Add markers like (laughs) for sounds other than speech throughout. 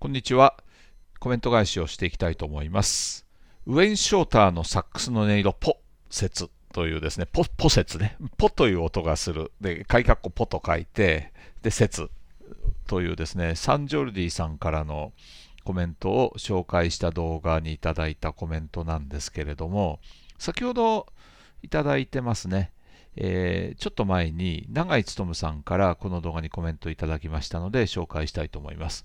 こんにちは。コメント返しをしていきたいと思います。ウェン・ショーターのサックスの音色ポ説というですね、ポ、ポ説ね。ポという音がする。で、開括弧ポと書いて、で、説というですね、サンジョルディさんからのコメントを紹介した動画にいただいたコメントなんですけれども、先ほどいただいてますね。えー、ちょっと前に永井努さんからこの動画にコメントいただきましたので紹介したいと思います。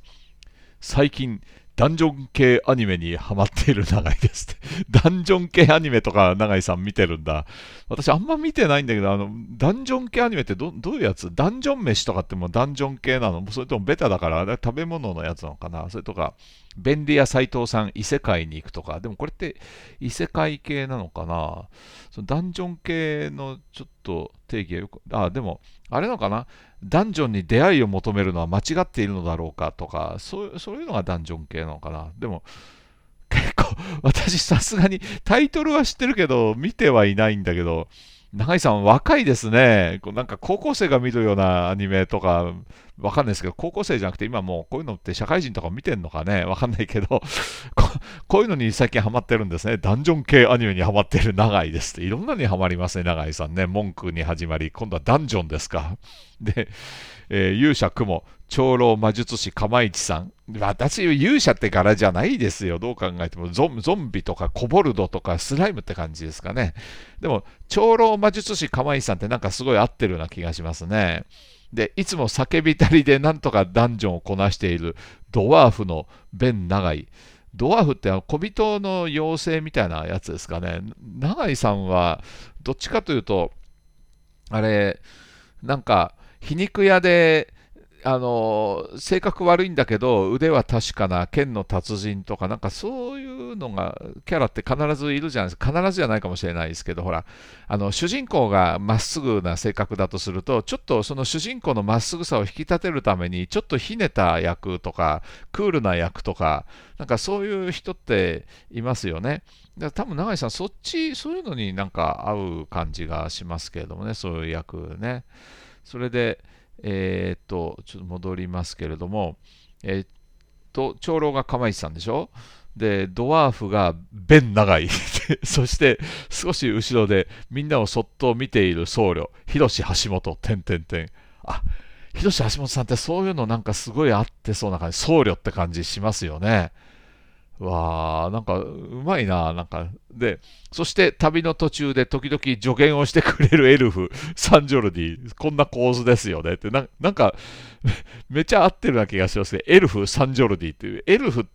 最近、ダンジョン系アニメにハマっている永井ですって。(laughs) ダンジョン系アニメとか永井さん見てるんだ。私あんま見てないんだけど、あの、ダンジョン系アニメってどどういうやつダンジョン飯とかってもうダンジョン系なのそれともベタだから食べ物のやつなのかなそれとか、便利屋斎藤さん異世界に行くとか。でもこれって異世界系なのかなそのダンジョン系のちょっと、定義はよく、あ、でも、あれのかな、ダンジョンに出会いを求めるのは間違っているのだろうかとか、そうそういうのがダンジョン系なのかな。でも、結構、(laughs) 私さすがにタイトルは知ってるけど、見てはいないんだけど、長井さん若いですね。なんか高校生が見るようなアニメとか、わかんないですけど、高校生じゃなくて今もうこういうのって社会人とか見てんのかねわかんないけど、こ (laughs) こういうのに最近ハマってるんですね。ダンジョン系アニメにハマってる永井ですって。いろんなにハマりますね、永井さんね。文句に始まり、今度はダンジョンですか。で、えー、勇者雲、長老魔術師釜市さん。私、勇者って柄じゃないですよ。どう考えてもゾンビとかコボルドとかスライムって感じですかね。でも、長老魔術師釜市さんってなんかすごい合ってるような気がしますね。で、いつも叫びたりでなんとかダンジョンをこなしているドワーフのベン・長井。ドワーフってあの小人の妖精みたいなやつですかね。永井さんはどっちかというと、あれ、なんか皮肉屋であの性格悪いんだけど腕は確かな剣の達人とかなんかそういうのがキャラって必ずいるじゃないですか必ずじゃないかもしれないですけどほらあの主人公がまっすぐな性格だとするとちょっとその主人公のまっすぐさを引き立てるためにちょっとひねた役とかクールな役とかなんかそういう人っていますよね。だ多分永井さんそっちそういうのになんか合う感じがしますけれどもねそういう役ね。それでえー、っと、ちょっと戻りますけれども、えー、っと、長老が釜石さんでしょで、ドワーフが弁長い。(laughs) そして、少し後ろでみんなをそっと見ている僧侶、広志橋本、てんてんてん。あ、広志橋本さんってそういうのなんかすごい合ってそうな感じ、僧侶って感じしますよね。わあ、なんか、うまいな、なんか。で、そして旅の途中で時々助言をしてくれるエルフ、(laughs) サンジョルディ、こんな構図ですよねって、ななんか、(laughs) めっちゃ合ってるような気がしますね。エルフ、サンジョルディっていう。エルフって、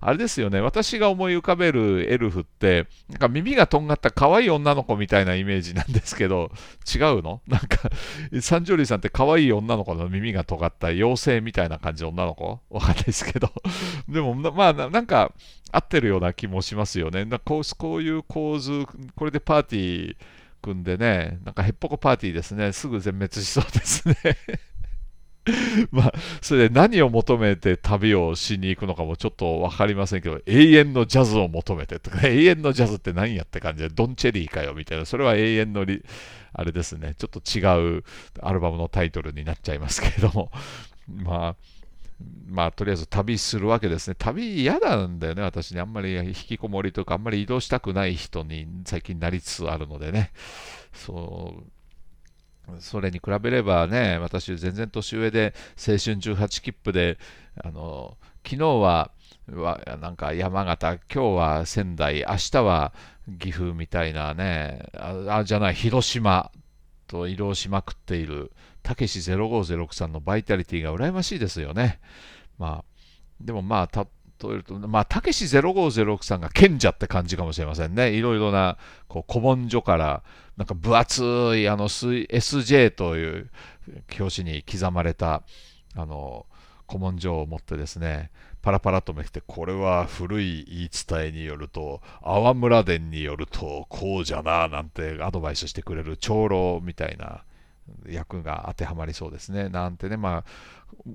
あれですよね、私が思い浮かべるエルフって、なんか耳がとんがった可愛い女の子みたいなイメージなんですけど、違うのなんか、サンジョリーさんって可愛い女の子の耳が尖った妖精みたいな感じの女の子わかんないですけど。(laughs) でも、まあ、なんか、合ってるような気もしますよね。なこうこういう構図、これでパーティー組んでね、なんかへっぽこパーティーですね、すぐ全滅しそうですね。(laughs) (laughs) まあ、それで何を求めて旅をしに行くのかもちょっと分かりませんけど、永遠のジャズを求めてとか、(laughs) 永遠のジャズって何やって感じで、ドンチェリーかよみたいな、それは永遠のリ、あれですね、ちょっと違うアルバムのタイトルになっちゃいますけれども、(laughs) まあ、まあ、とりあえず旅するわけですね。旅嫌なんだよね、私に。あんまり引きこもりとか、あんまり移動したくない人に最近なりつつあるのでね。そうそれに比べればね、私、全然年上で、青春18切符で、あの昨日ははなんか山形、今日は仙台、明日は岐阜みたいなね、あじゃない、広島と移動しまくっている、たけし0506さんのバイタリティが羨ましいですよね。まあ、でもまあ、といると、まあ、たけし0506さんが賢者って感じかもしれませんね。いろいろな、こう、古文書から、なんか分厚い、あの、SJ という表紙に刻まれた、あの、古文書を持ってですね、パラパラとめきて、これは古い言い伝えによると、泡村伝によると、こうじゃな、なんてアドバイスしてくれる長老みたいな役が当てはまりそうですね。なんてね、まあ、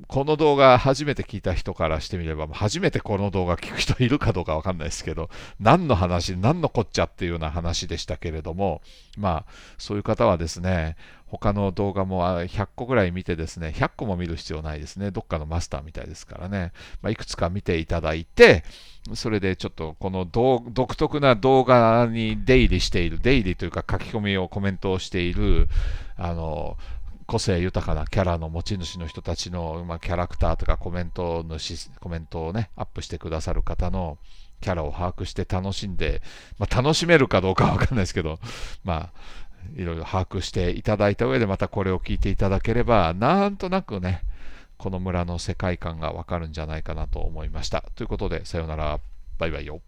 この動画初めて聞いた人からしてみれば、初めてこの動画聞く人いるかどうかわかんないですけど、何の話、何のこっちゃっていうような話でしたけれども、まあ、そういう方はですね、他の動画も100個ぐらい見てですね、100個も見る必要ないですね、どっかのマスターみたいですからね、まあ、いくつか見ていただいて、それでちょっとこの独特な動画に出入りしている、出入りというか書き込みをコメントをしている、あの、個性豊かなキャラの持ち主の人たちの、まあ、キャラクターとかコメント主コメントをねアップしてくださる方のキャラを把握して楽しんで、まあ、楽しめるかどうかは分かんないですけど、まあ、いろいろ把握していただいた上でまたこれを聞いていただければなんとなくねこの村の世界観がわかるんじゃないかなと思いました。ということでさようならバイバイよ。